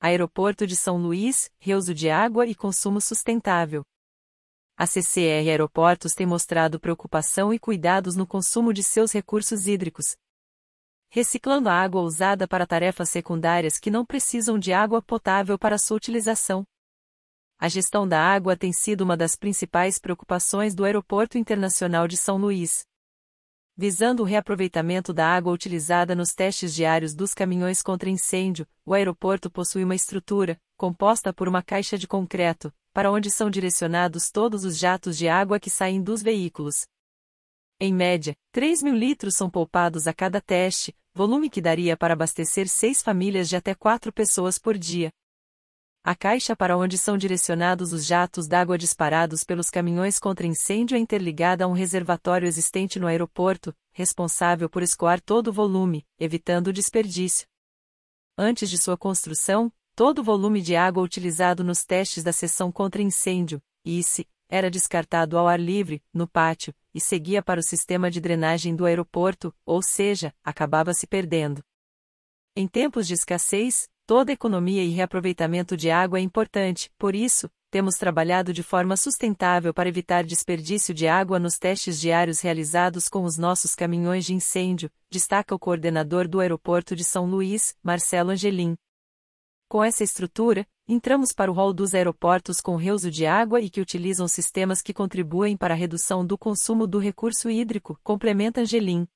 Aeroporto de São Luís, reuso de água e consumo sustentável. A CCR Aeroportos tem mostrado preocupação e cuidados no consumo de seus recursos hídricos, reciclando a água usada para tarefas secundárias que não precisam de água potável para sua utilização. A gestão da água tem sido uma das principais preocupações do Aeroporto Internacional de São Luís visando o reaproveitamento da água utilizada nos testes diários dos caminhões contra incêndio, o aeroporto possui uma estrutura, composta por uma caixa de concreto, para onde são direcionados todos os jatos de água que saem dos veículos. Em média, 3 mil litros são poupados a cada teste, volume que daria para abastecer seis famílias de até quatro pessoas por dia a caixa para onde são direcionados os jatos d'água disparados pelos caminhões contra incêndio é interligada a um reservatório existente no aeroporto, responsável por escoar todo o volume, evitando o desperdício. Antes de sua construção, todo o volume de água utilizado nos testes da seção contra incêndio, ICE, era descartado ao ar livre, no pátio, e seguia para o sistema de drenagem do aeroporto, ou seja, acabava se perdendo. Em tempos de escassez, Toda economia e reaproveitamento de água é importante, por isso, temos trabalhado de forma sustentável para evitar desperdício de água nos testes diários realizados com os nossos caminhões de incêndio, destaca o coordenador do aeroporto de São Luís, Marcelo Angelim. Com essa estrutura, entramos para o rol dos aeroportos com reuso de água e que utilizam sistemas que contribuem para a redução do consumo do recurso hídrico, complementa Angelim.